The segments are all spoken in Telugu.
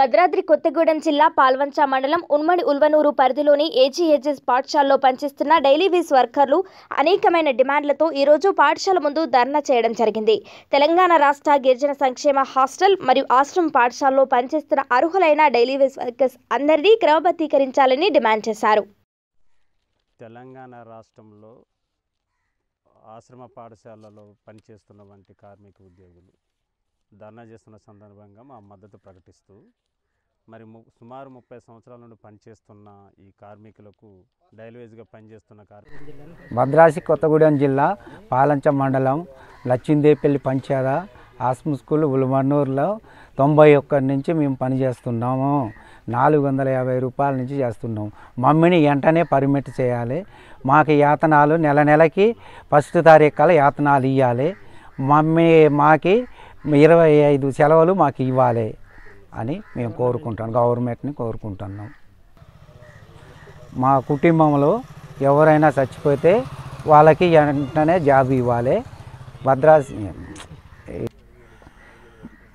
భద్రాద్రి కొత్తగూడెం జిల్లా పాల్వంచ మండలం ఉమ్మడి ఉల్వనూరు పరిధిలోని ఏజీహెచ్ఎస్ పాఠశాలలో పనిచేస్తున్న డైలీ వేజ్ వర్కర్లు అనేకమైన డిమాండ్లతో ఈరోజు పాఠశాల ముందు ధర్నా చేయడం జరిగింది తెలంగాణ రాష్ట్ర గిరిజన సంక్షేమ హాస్టల్ మరియు ఆశ్రమ పాఠశాలలో పనిచేస్తున్న అర్హులైన డైలీ వేజ్ వర్కర్స్ అందరినీ క్రమబద్ధీకరించాలని డిమాండ్ చేశారు తెలంగాణ రాష్ట్రంలో ఆశ్రమ పాఠశాలలో పనిచేస్తున్న వంటి కార్మిక ఉద్యోగులు ధర్నా చేస్తున్న సందర్భంగా మా మద్దతు ప్రకటిస్తూ మరి సుమారు ముప్పై సంవత్సరాల నుండి పనిచేస్తున్న ఈ కార్మికులకు డైల్వేజ్గా పనిచేస్తున్న కార్మికులు భద్రాసి కొత్తగూడెం జిల్లా పాలంచ మండలం లచ్చిందేపల్లి పంచాయత ఆస్మ స్కూల్ ఉలమన్నూరులో తొంభై ఒక్కటి నుంచి మేము పనిచేస్తున్నాము నాలుగు వందల యాభై రూపాయల నుంచి చేస్తున్నాం మమ్మీని వెంటనే పర్మిట్ చేయాలి మాకు యాతనాలు నెల నెలకి ఫస్ట్ తారీఖు కల యాతనాలు ఇవ్వాలి మమ్మీ మాకి ఇరవై ఐదు సెలవులు మాకు ఇవ్వాలి అని మేము కోరుకుంటాం గవర్నమెంట్ని కోరుకుంటున్నాం మా కుటుంబంలో ఎవరైనా చచ్చిపోతే వాళ్ళకి వెంటనే జాబ్ ఇవ్వాలి భద్రా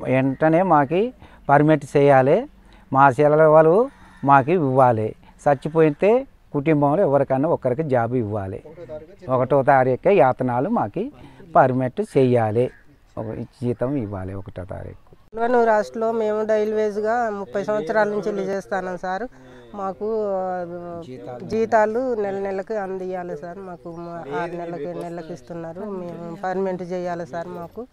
వెంటనే మాకు పర్మిట్ చేయాలి మా సెలవులు మాకు ఇవ్వాలి చచ్చిపోతే కుటుంబంలో ఎవరికైనా ఒకరికి జాబ్ ఇవ్వాలి ఒకటో తారీఖు యాతనాలు మాకు పర్మిట్ చేయాలి ఒక జీతం ఇవ్వాలి ఒకటో తారీఖు నువ్వు రాష్ట్రంలో మేము డైల్వేజ్గా ముప్పై సంవత్సరాల నుంచి వెళ్ళి చేస్తాను సార్ మాకు జీతాలు నెల నెలకు అందియాలి సార్ మాకు ఆరు నెలలకు నెలకు ఇస్తున్నారు మేము పర్మనెంట్ చేయాలి సార్ మాకు